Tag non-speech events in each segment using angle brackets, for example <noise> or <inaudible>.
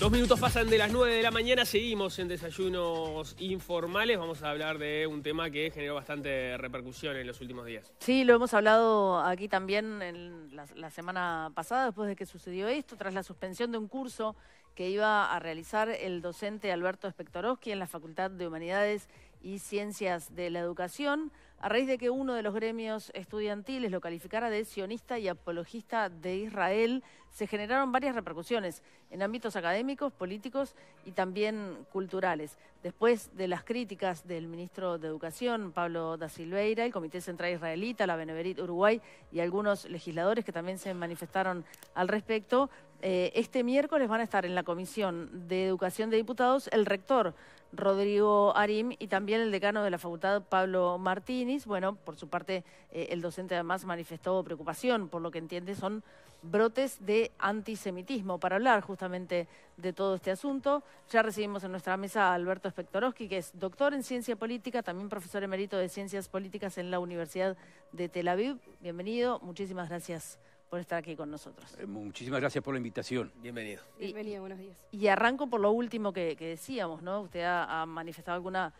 Dos minutos pasan de las 9 de la mañana, seguimos en desayunos informales, vamos a hablar de un tema que generó bastante repercusión en los últimos días. Sí, lo hemos hablado aquí también en la, semana pasada, después de que sucedió esto, tras la suspensión de un curso que iba a realizar el docente Alberto Spectorowski en la Facultad de Humanidades y Ciencias de la Educación, a raíz de que uno de los gremios estudiantiles lo calificara de sionista y apologista de Israel se generaron varias repercusiones en ámbitos académicos, políticos y también culturales. Después de las críticas del ministro de Educación, Pablo da Silveira, el Comité Central Israelita, la Beneverit Uruguay y algunos legisladores que también se manifestaron al respecto, eh, este miércoles van a estar en la Comisión de Educación de Diputados el rector Rodrigo Arim y también el decano de la facultad Pablo Martínez. Bueno, por su parte, eh, el docente además manifestó preocupación por lo que entiende son brotes de antisemitismo. Para hablar justamente de todo este asunto, ya recibimos en nuestra mesa a Alberto Spectorowski, que es doctor en ciencia política, también profesor emérito de ciencias políticas en la Universidad de Tel Aviv. Bienvenido, muchísimas gracias por estar aquí con nosotros. Eh, muchísimas gracias por la invitación. Bienvenido. Bienvenido, buenos días. Y arranco por lo último que, decíamos, ¿no? Usted ha, manifestado alguna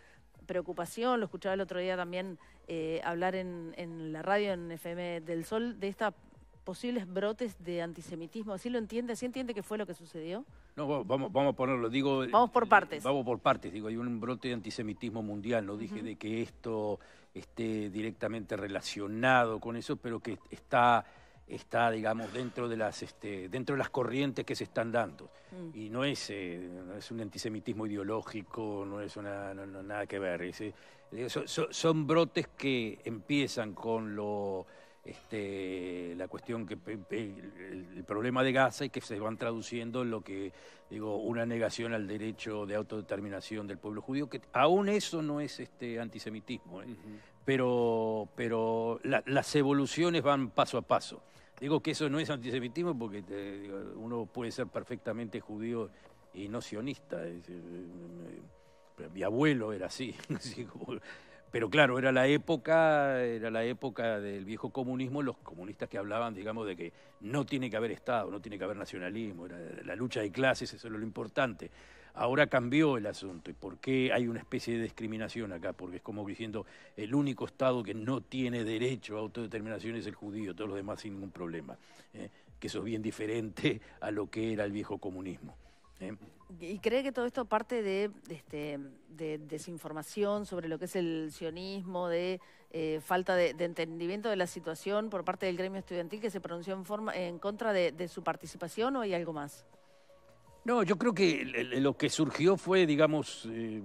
preocupación, lo escuchaba el otro día también eh, hablar en, la radio, en FM del Sol, de estos posibles brotes de antisemitismo. ¿Así lo entiende? ¿Así entiende qué fue lo que sucedió? No, vamos, vamos a ponerlo, digo... Vamos por eh, partes. Vamos por partes, digo, hay un brote de antisemitismo mundial, no dije de que esto esté directamente relacionado con eso, pero que está está, digamos, dentro de las, este, dentro de las corrientes que se están dando. Mm. Y no es, eh, es un antisemitismo ideológico, no es una, no, nada que ver. son brotes que empiezan con lo, este, la cuestión que el, problema de Gaza y que se van traduciendo en lo que digo una negación al derecho de autodeterminación del pueblo judío que aún eso no es este antisemitismo ¿eh? pero, pero las evoluciones van paso a paso. Digo que eso no es antisemitismo porque uno puede ser perfectamente judío y no sionista. Eh, eh, mi abuelo era así, <laughs> pero claro, era la época, era la época del viejo comunismo, los comunistas que hablaban, digamos, de que no tiene que haber Estado, no tiene que haber nacionalismo, era la lucha de clases, eso era lo importante. Ahora cambió el asunto. ¿Y por qué hay una especie de discriminación acá? Porque es como diciendo, el único Estado que no tiene derecho a autodeterminación es el judío, todos los demás sin ningún problema. ¿eh? Que eso es bien diferente a lo que era el viejo comunismo. ¿eh? ¿Y cree que todo esto parte este, de, desinformación sobre lo que es el sionismo, de eh, falta de, entendimiento de la situación por parte del gremio estudiantil que se pronunció en, forma, en contra de su participación o hay algo más? No, yo creo que lo que surgió fue, digamos, eh,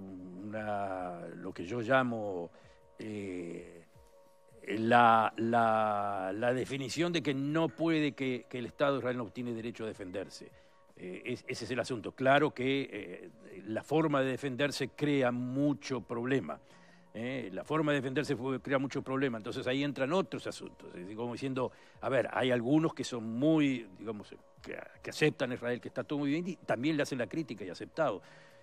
lo que yo llamo eh, la, la, definición de que no puede que, el Estado de Israel no tiene derecho a defenderse. Eh, ese es el asunto. Claro que la forma de defenderse crea mucho problema. la forma de defenderse crea mucho problema. Entonces ahí entran otros asuntos. Es como diciendo, a ver, hay algunos que son muy, digamos, que, aceptan Israel que está todo muy bien y también le hacen la crítica y aceptado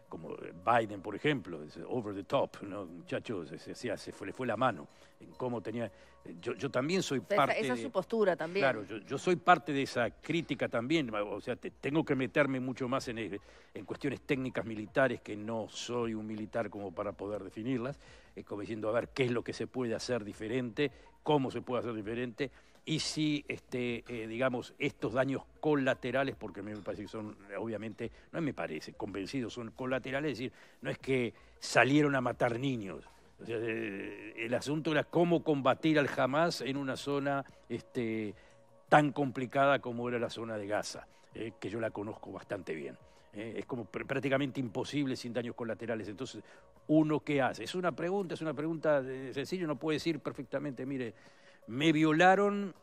como eh, Biden, por ejemplo, over the top, ¿no? Muchachos, se, le fue la mano en cómo tenía... Eh, yo, yo también soy parte... Esa es su postura también. Claro, yo, soy parte de esa crítica también, o sea, tengo que meterme mucho más en, eh, en cuestiones técnicas militares, que no soy un militar como para poder definirlas, es como diciendo, a ver, qué es lo que se puede hacer diferente, cómo se puede hacer diferente y si, este, eh, digamos, estos daños colaterales, porque a mí me parece que son, obviamente, no me parece, convencidos, son colaterales, es decir, no es que salieron a matar niños. Eh, el asunto era cómo combatir al Hamas en una zona este, tan complicada como era la zona de Gaza, eh, que yo la conozco bastante bien. es como prácticamente imposible sin daños colaterales. Entonces, ¿uno qué hace? Es una pregunta, es una pregunta sencilla, no puede decir perfectamente, mire, me violaron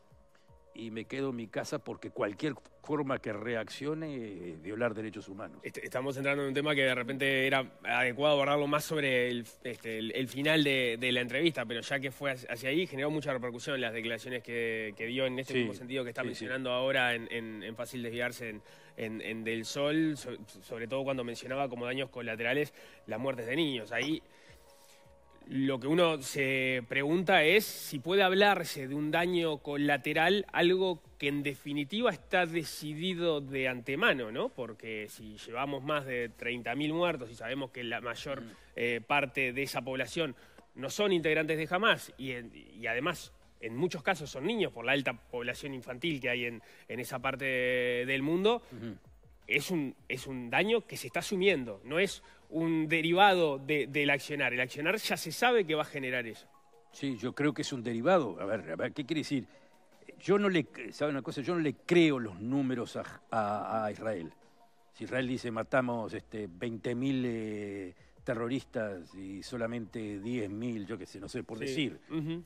y me quedo en mi casa porque cualquier forma que reaccione eh, violar derechos humanos. estamos entrando en un tema que de repente era adecuado abordarlo más sobre el, este, final de, la entrevista, pero ya que fue hacia ahí generó mucha repercusión las declaraciones que, dio en este mismo sentido que está mencionando ahora en, fácil desviarse en Del Sol, sobre todo cuando mencionaba como daños colaterales las muertes de niños. Ahí lo que uno se pregunta es si puede hablarse de un daño colateral, algo que en definitiva está decidido de antemano, ¿no? Porque si llevamos más de 30.000 muertos y sabemos que la mayor mm. eh, parte de esa población no son integrantes de Hamas y, además en muchos casos son niños por la alta población infantil que hay en, esa parte del mundo, es un, es un daño que se está asumiendo, no es un derivado del accionar. El accionar ya se sabe que va a generar eso. Sí, yo creo que es un derivado. A ver, a ver ¿qué quiere decir? Yo no le, una cosa? Yo no le creo los números a, Israel. Si Israel dice matamos este, 20.000 eh, terroristas y solamente 10.000, yo qué sé, no sé, por decir,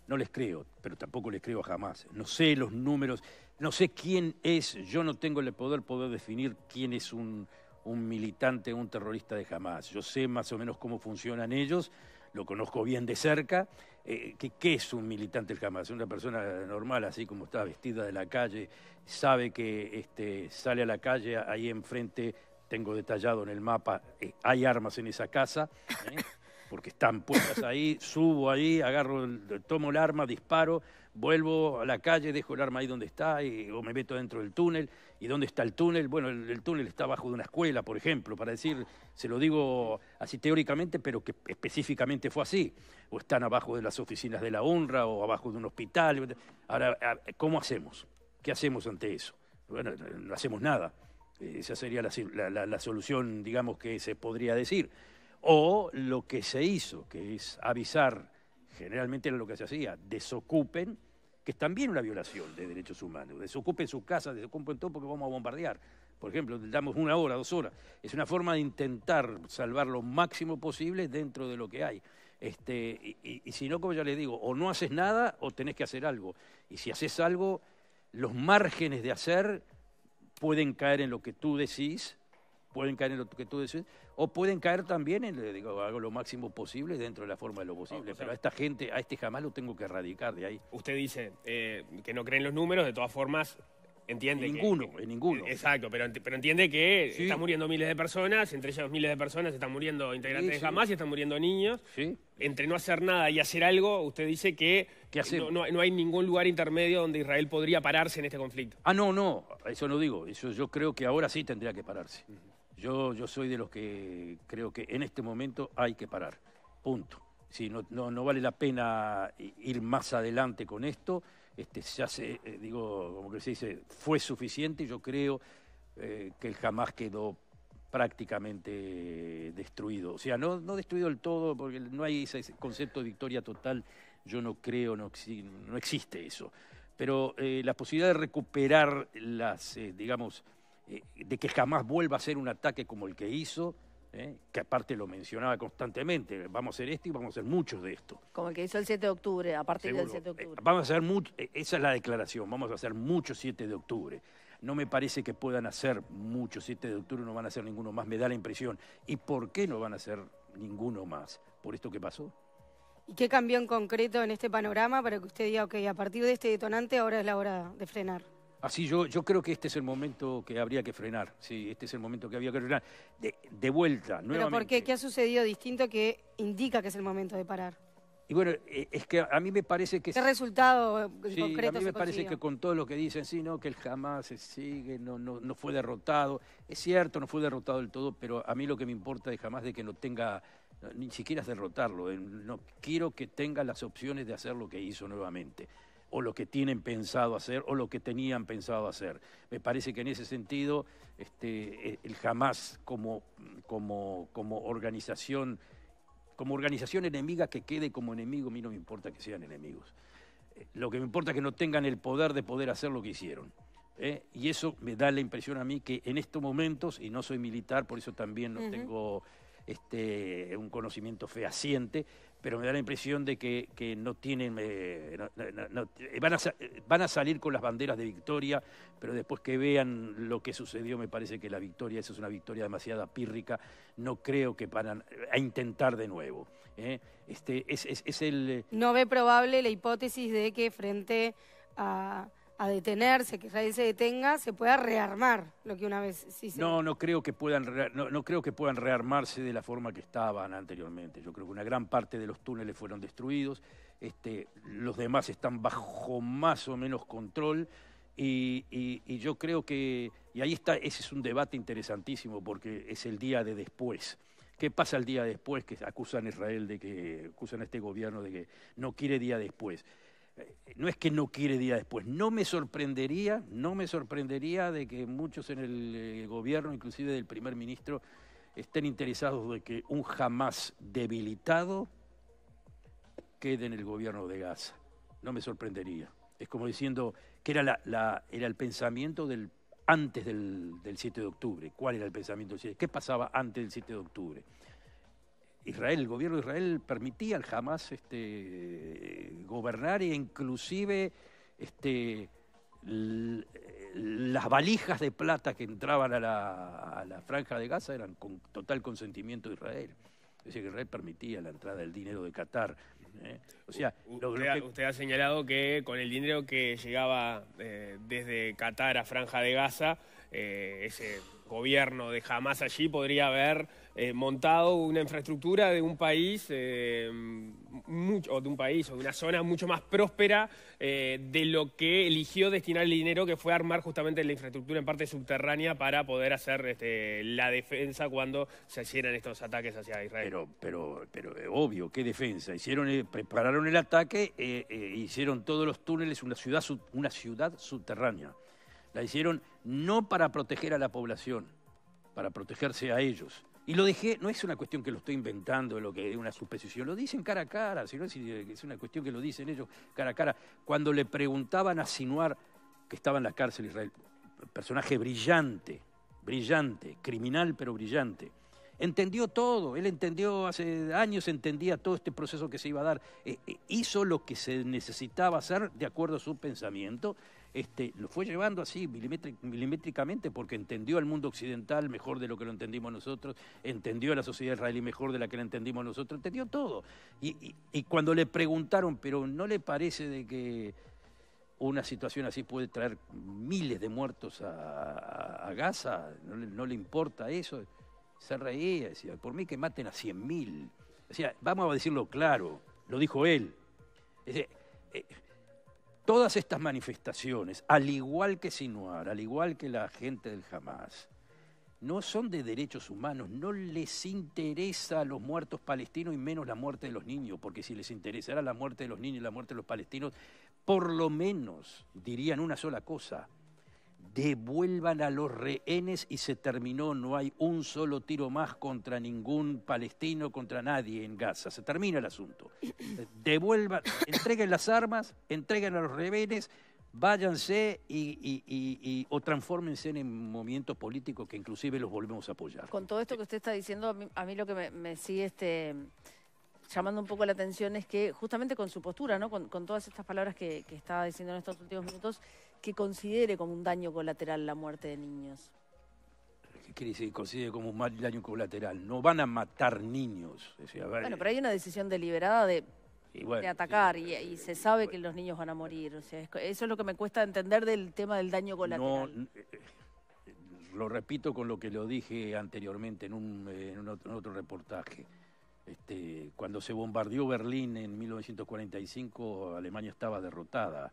no les creo, pero tampoco les creo jamás. No sé los números no sé quién es, yo no tengo el poder poder definir quién es un, militante, un terrorista de jamás. Yo sé más o menos cómo funcionan ellos, lo conozco bien de cerca. Eh, ¿qué, es un militante de Hamas? Una persona normal, así como está vestida de la calle, sabe que este, sale a la calle, ahí enfrente, tengo detallado en el mapa, eh, hay armas en esa casa. ¿eh? porque están puestas ahí, <laughs> subo ahí, agarro, tomo el arma, disparo, vuelvo a la calle, dejo el arma ahí donde está o me meto dentro del túnel. ¿Y dónde está el túnel? Bueno, el, túnel está abajo de una escuela, por ejemplo, para decir, se lo digo así teóricamente, pero que específicamente fue así. O están abajo de las oficinas de la honra o abajo de un hospital. Ahora, ¿cómo hacemos? ¿Qué hacemos ante eso? Bueno, no hacemos nada. Esa sería la solución, digamos, que se podría decir o lo que se hizo, que es avisar, generalmente era lo que se hacía, desocupen, que es también una violación de derechos humanos, desocupen sus casas, desocupen todo porque vamos a bombardear. Por ejemplo, damos una hora, dos horas. Es una forma de intentar salvar lo máximo posible dentro de lo que hay. Este, y, y si no, como ya les digo, o no haces nada o tenés que hacer algo. Y si haces algo, los márgenes de hacer pueden caer en lo que tú decís pueden caer en lo que tú decís, o pueden caer también en, digo, hago lo máximo posible dentro de la forma de lo posible. Ah, pero a esta gente, a este jamás lo tengo que erradicar de ahí. Usted dice eh, que no creen los números, de todas formas, entiende en ninguno, en ninguno. Exacto, pero, pero entiende que están muriendo miles de personas, entre ellas miles de personas están muriendo integrantes de jamás y están muriendo niños. Entre no hacer nada y hacer algo, usted dice que no, no, hay ningún lugar intermedio donde Israel podría pararse en este conflicto. Ah, no, no, eso no digo. Eso yo creo que ahora sí tendría que pararse. Yo, soy de los que creo que en este momento hay que parar. Punto. Si no, no, vale la pena ir más adelante con esto. Este, ya se, eh, digo, como que se dice, fue suficiente. Yo creo eh, que jamás quedó prácticamente destruido. O sea, no, no destruido del todo, porque no hay ese concepto de victoria total. Yo no creo, no, existe eso. Pero eh, la posibilidad de recuperar las, digamos, eh, de que jamás vuelva a ser un ataque como el que hizo, eh, que aparte lo mencionaba constantemente, vamos a hacer esto y vamos a hacer muchos de esto. Como el que hizo el 7 de octubre, a partir del 7 de octubre. Eh, vamos a hacer mucho, esa es la declaración, vamos a hacer muchos 7 de octubre. No me parece que puedan hacer muchos 7 de octubre, no van a hacer ninguno más, me da la impresión. ¿Y por qué no van a hacer ninguno más? ¿Por esto que pasó? ¿Y qué cambió en concreto en este panorama para que usted diga, que a partir de este detonante ahora es la hora de frenar? Así ah, yo, yo creo que este es el momento que habría que frenar. Sí, este es el momento que había que frenar. De, vuelta, nuevamente. ¿Pero por qué? ¿Qué ha sucedido distinto que indica que es el momento de parar? Y bueno, eh, es que a mí me parece que... ¿Qué resultado sí, concreto a mí me parece que con todo lo que dicen, sí, no, que él jamás se sigue, no, no, no fue derrotado. Es cierto, no fue derrotado del todo, pero a mí lo que me importa es jamás de que no tenga, ni siquiera es derrotarlo. Eh, no quiero que tenga las opciones de hacer lo que hizo nuevamente o lo que tienen pensado hacer o lo que tenían pensado hacer. Me parece que en ese sentido este, eh, el jamás como, como, como organización, como organización enemiga que quede como enemigo, a mí no me importa que sean enemigos. Eh, lo que me importa es que no tengan el poder de poder hacer lo que hicieron. ¿eh? Y eso me da la impresión a mí que en estos momentos, y no soy militar, por eso también no tengo este, un conocimiento fehaciente, pero me da la impresión de que, que no tienen, eh, eh, van, a, salir con las banderas de victoria, pero después que vean lo que sucedió, me parece que la victoria, esa es una victoria demasiado pírrica, no creo que van eh, a intentar de nuevo. Este, es el... No ve probable la hipótesis de que frente a a detenerse, que Israel se detenga, se pueda rearmar lo que una vez sí se... No, no creo, que puedan no, no creo que puedan rearmarse de la forma que estaban anteriormente. Yo creo que una gran parte de los túneles fueron destruidos, este, los demás están bajo más o menos control y, y yo creo que... Y ahí está, ese es un debate interesantísimo porque es el día de después. ¿Qué pasa el día después que acusan a Israel de que acusan a este gobierno de que no quiere día después? no es que no quiere día después, no me sorprendería, no me sorprendería de que muchos en el eh, gobierno, inclusive del primer ministro, estén interesados de que un jamás debilitado quede en el gobierno de Gaza. No me sorprendería. Es como diciendo que era, la, era el pensamiento del, antes del, 7 de octubre. ¿Cuál era el pensamiento? ¿Qué pasaba antes del 7 de octubre? Israel, el gobierno de Israel permitía al este, gobernar e inclusive este, las valijas de plata que entraban a la, franja de Gaza eran con total consentimiento de Israel. Es decir, que Israel permitía la entrada del dinero de Qatar. ¿eh? O sea, usted, ha señalado que con el dinero que llegaba eh, desde Qatar a Franja de Gaza, eh, ese gobierno de jamás allí podría haber eh, montado una infraestructura de un país, eh, o de un país, o de una zona mucho más próspera eh, de lo que eligió destinar el dinero que fue armar justamente la infraestructura en parte subterránea para poder hacer este, la defensa cuando se hicieran estos ataques hacia Israel. Pero, pero, pero obvio, ¿qué defensa? Hicieron, prepararon el ataque, e hicieron todos los túneles, una ciudad, una ciudad subterránea. La hicieron no para proteger a la población, para protegerse a ellos. Y lo dejé, no es una cuestión que lo estoy inventando, lo que es una suposición, lo dicen cara a cara, sino es una cuestión que lo dicen ellos cara a cara. Cuando le preguntaban a Sinuar, que estaba en la cárcel Israel, personaje brillante, brillante, criminal pero brillante, entendió todo, él entendió, hace años entendía todo este proceso que se iba a dar, eh, eh, hizo lo que se necesitaba hacer de acuerdo a su pensamiento este, lo fue llevando así milimétricamente porque entendió al mundo occidental mejor de lo que lo entendimos nosotros, entendió a la sociedad israelí mejor de la que la entendimos nosotros, entendió todo. Y, cuando le preguntaron, pero ¿no le parece de que una situación así puede traer miles de muertos a, Gaza? ¿No le, importa eso? Se reía, decía, por mí que maten a 100.000. O sea, vamos a decirlo claro, lo dijo él. Eh, Todas estas manifestaciones, al igual que Sinuar, al igual que la gente del Hamas, no son de derechos humanos, no les interesa a los muertos palestinos y menos la muerte de los niños, porque si les interesara la muerte de los niños y la muerte de los palestinos, por lo menos dirían una sola cosa, devuelvan a los rehenes y se terminó, no hay un solo tiro más contra ningún palestino, contra nadie en Gaza, se termina el asunto. <clears throat> Devuelvan, entreguen las armas, entreguen a los rehenes, váyanse y, o transfórmense en movimientos políticos que inclusive los volvemos a apoyar. Con todo esto que usted está diciendo, a mí, lo que me, sigue este, llamando un poco la atención es que justamente con su postura, ¿no? con, todas estas palabras que, estaba diciendo en estos últimos minutos, que considere como un daño colateral la muerte de niños. ¿Qué quiere decir? Considere como un mal daño colateral. No van a matar niños. Bueno, pero hay una decisión deliberada de atacar y, se sabe que los niños van a morir. O sea, eso es lo que me cuesta entender del tema del daño colateral. Eh, eh, lo repito con lo que lo dije anteriormente en un, eh, en otro reportaje. Este, cuando se bombardeó Berlín en 1945, Alemania estaba derrotada.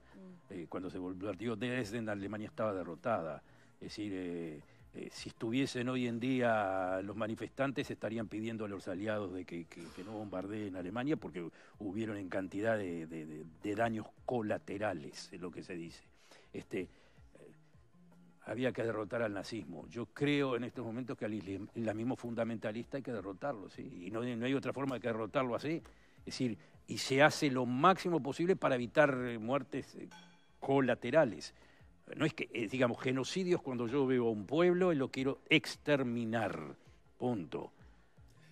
Mm. Eh, cuando se bombardeó Dresden, Alemania estaba derrotada. Es decir, eh, eh, si estuviesen hoy en día los manifestantes, estarían pidiendo a los aliados de que, no bombardeen Alemania porque hubieron en cantidad de, daños colaterales, es lo que se dice. Este, había que derrotar al nazismo. Yo creo en estos momentos que al islamismo fundamentalista hay que derrotarlo, Y no, hay otra forma de que derrotarlo así. Es decir, y se hace lo máximo posible para evitar eh, muertes eh, colaterales. No es que, eh, digamos, genocidios cuando yo veo a un pueblo y lo quiero exterminar. Punto.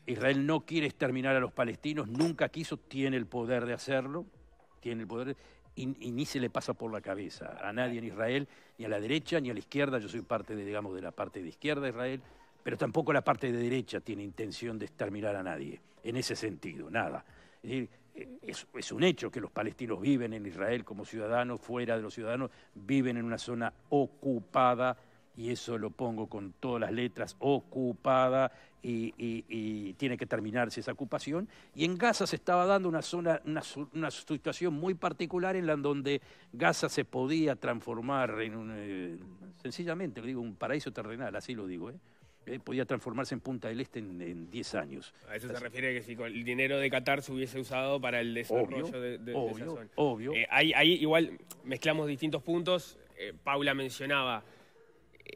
Israel no quiere exterminar a los palestinos, nunca quiso, tiene el poder de hacerlo, tiene el poder y, ni se le pasa por la cabeza a nadie en Israel, ni a la derecha ni a la izquierda. Yo soy parte, de, digamos, de la parte de izquierda de Israel, pero tampoco la parte de derecha tiene intención de exterminar a nadie, en ese sentido, nada. Es eh, es, un hecho que los palestinos viven en Israel como ciudadanos, fuera de los ciudadanos, viven en una zona ocupada y eso lo pongo con todas las letras, ocupada, y, tiene que terminarse esa ocupación. Y en Gaza se estaba dando una, zona, una, situación muy particular en la donde Gaza se podía transformar en un, eh, sencillamente, digo, un paraíso terrenal, así lo digo, ¿eh? eh podía transformarse en Punta del Este en 10 años. A eso se refiere que si el dinero de Qatar se hubiese usado para el desarrollo de, Gaza. zona. Obvio. Eh, ahí, igual mezclamos distintos puntos. Paula mencionaba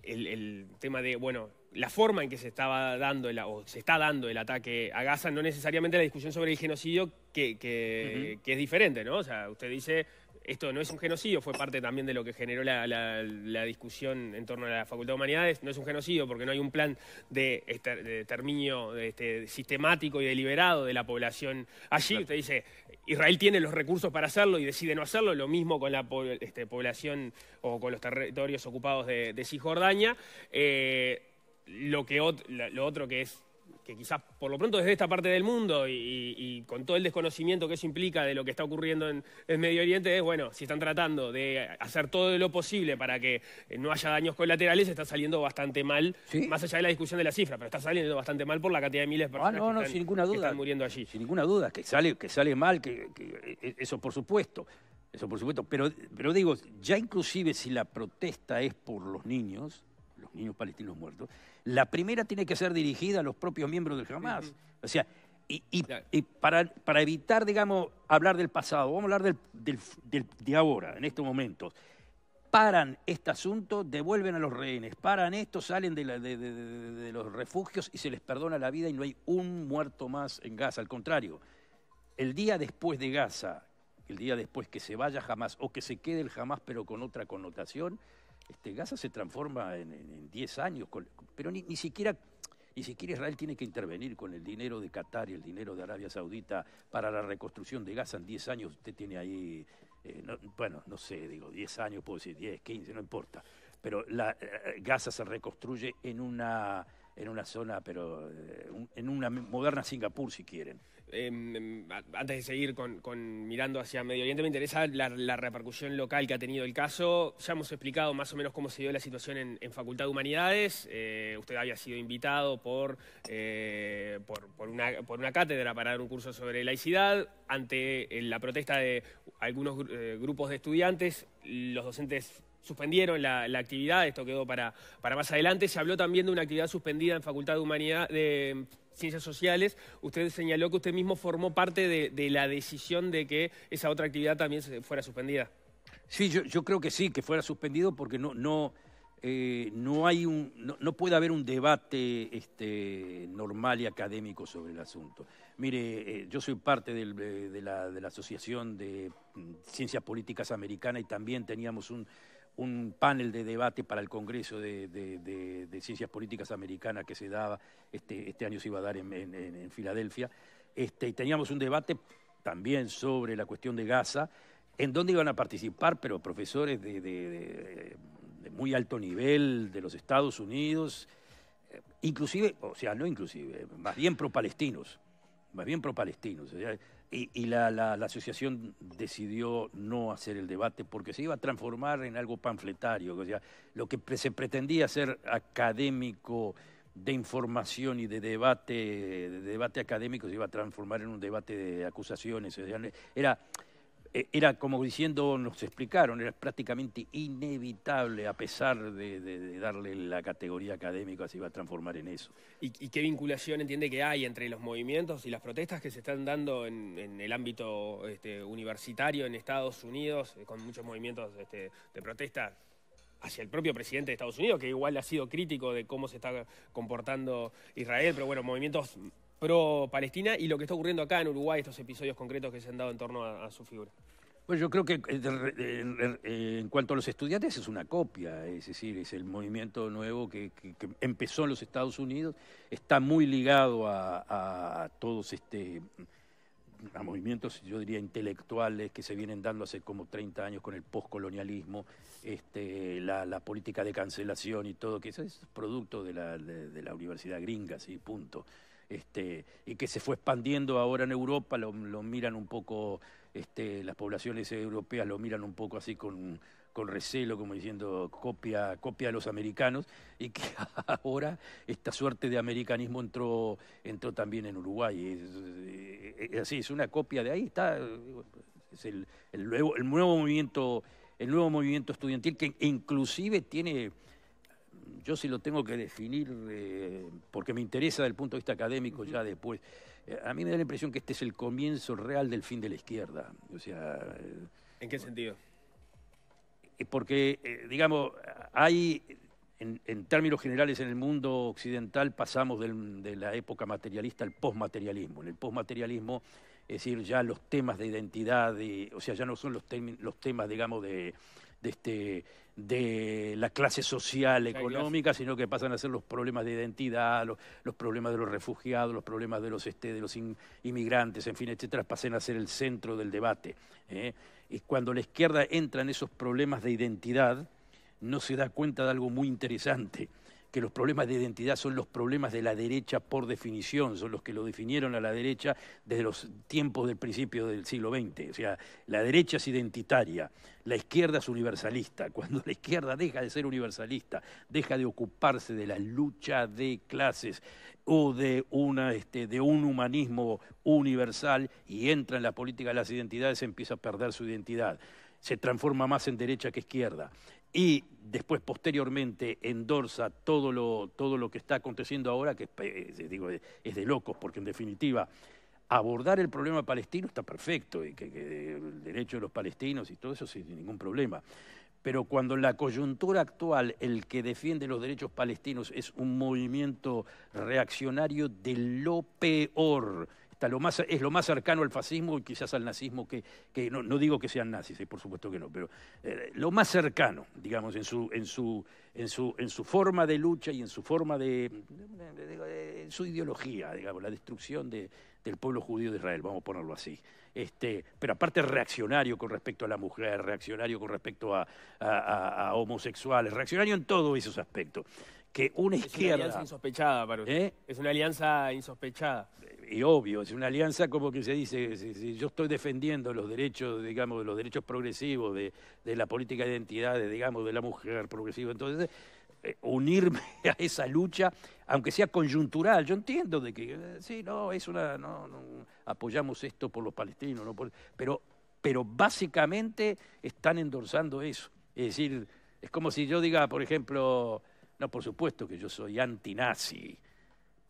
el, tema de, bueno, la forma en que se estaba dando o se está dando el ataque a Gaza, no necesariamente la discusión sobre el genocidio, que, que, es diferente, ¿no? O sea, usted dice, esto no es un genocidio, fue parte también de lo que generó la, la, discusión en torno a la Facultad de Humanidades. No es un genocidio porque no hay un plan de, término este, este, sistemático y deliberado de la población allí. Usted dice, Israel tiene los recursos para hacerlo y decide no hacerlo, lo mismo con la este, población o con los territorios ocupados de, Cisjordania. Eh, lo, que, lo otro que es que quizás por lo pronto desde esta parte del mundo y, con todo el desconocimiento que eso implica de lo que está ocurriendo en, Medio Oriente es, bueno, si están tratando de hacer todo lo posible para que eh, no haya daños colaterales, está saliendo bastante mal, más allá de la discusión de la cifra, pero está saliendo bastante mal por la cantidad de miles de ah, personas no, que, están, sin ninguna duda, que, muriendo allí. Sin ninguna duda, que sale, que sale mal, e, e, eso por supuesto. Eso por supuesto, pero, pero digo, ya inclusive si la protesta es por los niños, niños palestinos muertos, la primera tiene que ser dirigida a los propios miembros del Hamas. O sea, y, para, evitar, digamos, hablar del pasado, vamos a hablar de ahora, en estos momentos. Paran este asunto, devuelven a los rehenes, paran esto, salen de, los refugios y se les perdona la vida y no hay un muerto más en Gaza. Al contrario, el día después de Gaza, el día después que se vaya jamás o que se quede el jamás pero con otra connotación, este, Gaza se transforma en 10 años, pero ni, ni siquiera ni siquiera Israel tiene que intervenir con el dinero de Qatar y el dinero de Arabia Saudita para la reconstrucción de Gaza en 10 años. Usted tiene ahí, eh, bueno, no sé, digo, 10 años, puedo decir 10, 15, no importa. Pero la, eh, Gaza se reconstruye en una, en una zona, pero eh, en una moderna Singapur, si quieren. Em, em, antes de seguir con, mirando hacia Medio Oriente, me interesa la, repercusión local que ha tenido el caso. Ya hemos explicado más o menos cómo se dio la situación en, Facultad de Humanidades. Eh, usted había sido invitado eh, por, por, una, por, una, cátedra para dar un curso sobre laicidad. Ante eh, la protesta de algunos grupos de estudiantes, los docentes suspendieron la, actividad, esto quedó para, más adelante. Se habló también de una actividad suspendida en Facultad de Humanidad de mm, Ciencias Sociales. Usted señaló que usted mismo formó parte de, la decisión de que esa otra actividad también fuera suspendida. Sí, yo, creo que sí, que fuera suspendido porque no, no, eh, puede haber un debate este, normal y académico sobre el asunto. Mire, eh, yo soy parte eh, de, la, de la Asociación de mm, Ciencias Políticas Americanas y también teníamos un, un panel de debate para el Congreso de, Ciencias Políticas Americanas que se daba, este, este año se iba a dar en, en Filadelfia, este, y teníamos un debate también sobre la cuestión de Gaza, en donde iban a participar, pero profesores de, muy alto nivel de los Estados Unidos, eh, inclusive, o sea, no inclusive, más bien pro-palestinos, más bien pro-palestinos. Y, la, la, asociación decidió no hacer el debate porque se iba a transformar en algo panfletario. O sea, lo que se pretendía hacer académico de información y de debate, debate académico se iba a transformar en un debate de acusaciones. era eh, era como diciendo, nos explicaron, era prácticamente inevitable a pesar de, darle la categoría académica, se iba a transformar en eso. ¿Y, qué vinculación entiende que hay entre los movimientos y las protestas que se están dando en, el ámbito este, universitario en Estados Unidos, eh, con muchos movimientos este, de protesta hacia el propio presidente de Estados Unidos, que igual ha sido crítico de cómo se está comportando Israel, pero bueno, movimientos pro-Palestina y lo que está ocurriendo acá en Uruguay, estos episodios concretos que se han dado en torno a, su figura. Bueno, pues yo creo que eh, eh, eh, en cuanto a los estudiantes es una copia, es decir, es el movimiento nuevo que, empezó en los Estados Unidos, está muy ligado a, todos este a movimientos, yo diría, intelectuales que se vienen dando hace como 30 años con el postcolonialismo, este, la, política de cancelación y todo, que es producto de la universidad gringa, sí, punto. Este, y que se fue expandiendo ahora en Europa, lo, miran un poco, este, las poblaciones europeas lo miran un poco así con, con recelo, como diciendo copia, copia de los americanos, y que <laughs> ahora esta suerte de americanismo entró, entró también en Uruguay. Es, así, es, una copia de ahí, está es el nuevo movimiento, el nuevo movimiento estudiantil que inclusive tiene yo sí lo tengo que definir, eh, porque me interesa desde el punto de vista académico ya después, eh, a mí me da la impresión que este es el comienzo real del fin de la izquierda. O sea, ¿En qué sentido? Eh, porque, digamos, hay, en, términos generales en el mundo occidental pasamos de la época materialista al postmaterialismo. En el posmaterialismo, es decir, ya los temas de identidad, o sea, ya no son los, los temas, digamos, de de, este, de la clase social, económica, sino que pasan a ser los problemas de identidad, los, problemas de los refugiados, los problemas de los, este, de los inmigrantes, en fin, etcétera, pasen a ser el centro del debate. ¿eh? Y cuando la izquierda entra en esos problemas de identidad, no se da cuenta de algo muy interesante que los problemas de identidad son los problemas de la derecha por definición, son los que lo definieron a la derecha desde los tiempos del principio del siglo XX. O sea, la derecha es identitaria, la izquierda es universalista. <laughs> Cuando la izquierda deja de ser universalista, deja de ocuparse de la lucha de clases o de, este, de un humanismo universal y entra en la política de las identidades, empieza a perder su identidad se transforma más en derecha que izquierda y después posteriormente endorsa todo lo, todo lo que está aconteciendo ahora, que es, eh, eh, digo, es de locos, porque en definitiva abordar el problema palestino está perfecto, y que, el derecho de los palestinos y todo eso sin ningún problema. Pero cuando la coyuntura actual el que defiende los derechos palestinos es un movimiento reaccionario de lo peor, es lo más cercano al fascismo y quizás al nazismo, que, no, digo que sean nazis, eh, por supuesto que no, pero eh, lo más cercano, digamos, en su, en, su, en, su, en su forma de lucha y en su forma de, en su ideología, digamos, la destrucción del pueblo judío de Israel, vamos a ponerlo así. Este, pero aparte reaccionario con respecto a la mujer, reaccionario con respecto a, a, homosexuales, reaccionario en todos esos aspectos. Que una izquierda. ¿Eh? Es una alianza insospechada para usted. Es una alianza insospechada y obvio, es una alianza como que se dice, si yo estoy defendiendo los derechos, digamos, los derechos progresivos de, la política de identidades, digamos, de la mujer progresiva, entonces eh, unirme <laughs> a esa lucha, aunque sea coyuntural, yo entiendo de que, eh, sí, no, es una, no, apoyamos esto por los palestinos, no por, pero, pero básicamente están endorsando eso, es decir, es como si yo diga, por ejemplo, no, por supuesto que yo soy antinazi,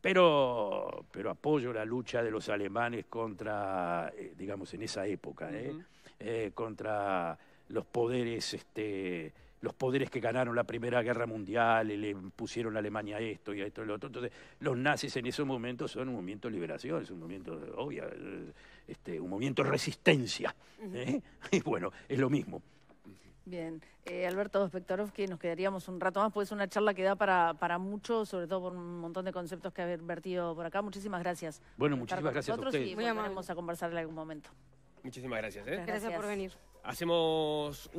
pero, pero apoyo la lucha de los alemanes contra, eh, digamos, en esa época, ¿eh? Eh, contra los poderes, este, los poderes que ganaron la Primera Guerra Mundial, y le pusieron a Alemania esto y a esto y lo otro. Entonces, los nazis en esos momentos son un movimiento de liberación, es un movimiento, obvio, este, un movimiento de resistencia. <laughs> Y bueno, es lo mismo. Bien, eh, Alberto Spectorov, que nos quedaríamos un rato más, pues es una charla que da para, para mucho, sobre todo por un montón de conceptos que ha vertido por acá. Muchísimas gracias. Bueno, muchísimas gracias a Y vamos a conversar en algún momento. Muchísimas gracias. ¿eh? Gracias. por venir. Hacemos